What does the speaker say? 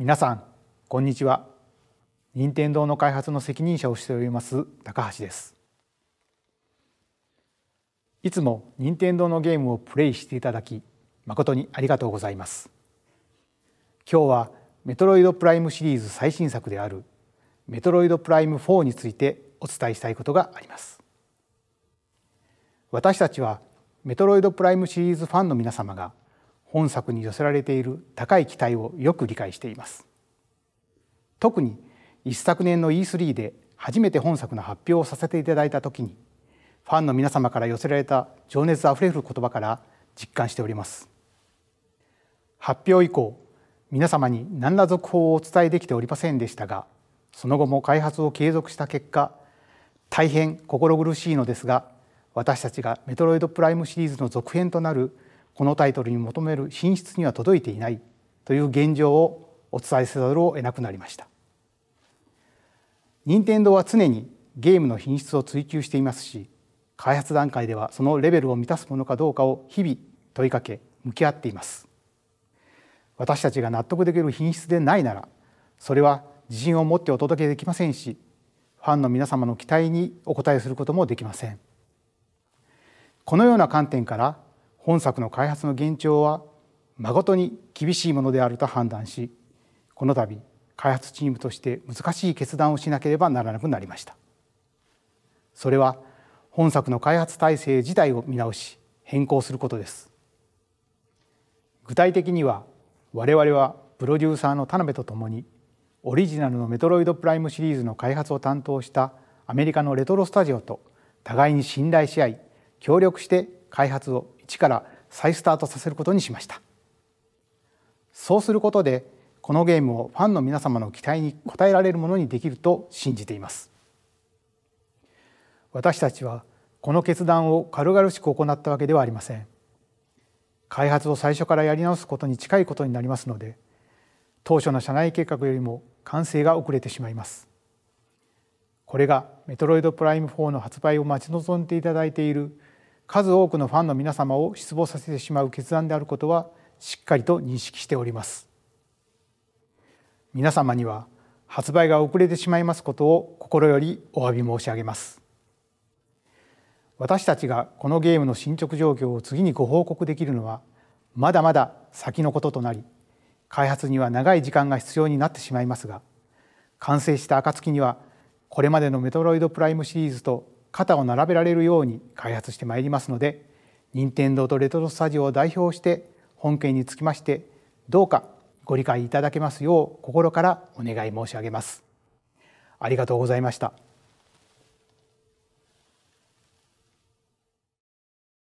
皆さんこんにちは任天堂の開発の責任者をしております高橋ですいつも任天堂のゲームをプレイしていただき誠にありがとうございます今日はメトロイドプライムシリーズ最新作であるメトロイドプライム4についてお伝えしたいことがあります私たちはメトロイドプライムシリーズファンの皆様が本作に寄せられている高い期待をよく理解しています。特に一昨年の E3 で初めて本作の発表をさせていただいた時にファンの皆様から寄せられた情熱あふれる言葉から実感しております発表以降皆様に何ら続報をお伝えできておりませんでしたがその後も開発を継続した結果大変心苦しいのですが私たちがメトロイドプライムシリーズの続編となるこのタイトルに求める品質には届いていないという現状をお伝えせざるを得なくなりました任天堂は常にゲームの品質を追求していますし開発段階ではそのレベルを満たすものかどうかを日々問いかけ向き合っています私たちが納得できる品質でないならそれは自信を持ってお届けできませんしファンの皆様の期待にお応えすることもできませんこのような観点から本作の開発の現状は誠に厳しいものであると判断しこの度開発チームとして難しい決断をしなければならなくなりましたそれは本作の開発体制自体を見直し変更することです具体的には我々はプロデューサーの田辺とともにオリジナルのメトロイドプライムシリーズの開発を担当したアメリカのレトロスタジオと互いに信頼し合い協力して開発を一から再スタートさせることにしましたそうすることでこのゲームをファンの皆様の期待に応えられるものにできると信じています私たちはこの決断を軽々しく行ったわけではありません開発を最初からやり直すことに近いことになりますので当初の社内計画よりも完成が遅れてしまいますこれがメトロイドプライム4の発売を待ち望んでいただいている数多くのファンの皆様を失望させてしまう決断であることはしっかりと認識しております皆様には発売が遅れてしまいますことを心よりお詫び申し上げます私たちがこのゲームの進捗状況を次にご報告できるのはまだまだ先のこととなり開発には長い時間が必要になってしまいますが完成した暁にはこれまでのメトロイドプライムシリーズと肩を並べられるように開発してまいりますので任天堂とレトロスタジオを代表して本件につきましてどうかご理解いただけますよう心からお願い申し上げます。ありがとうございました。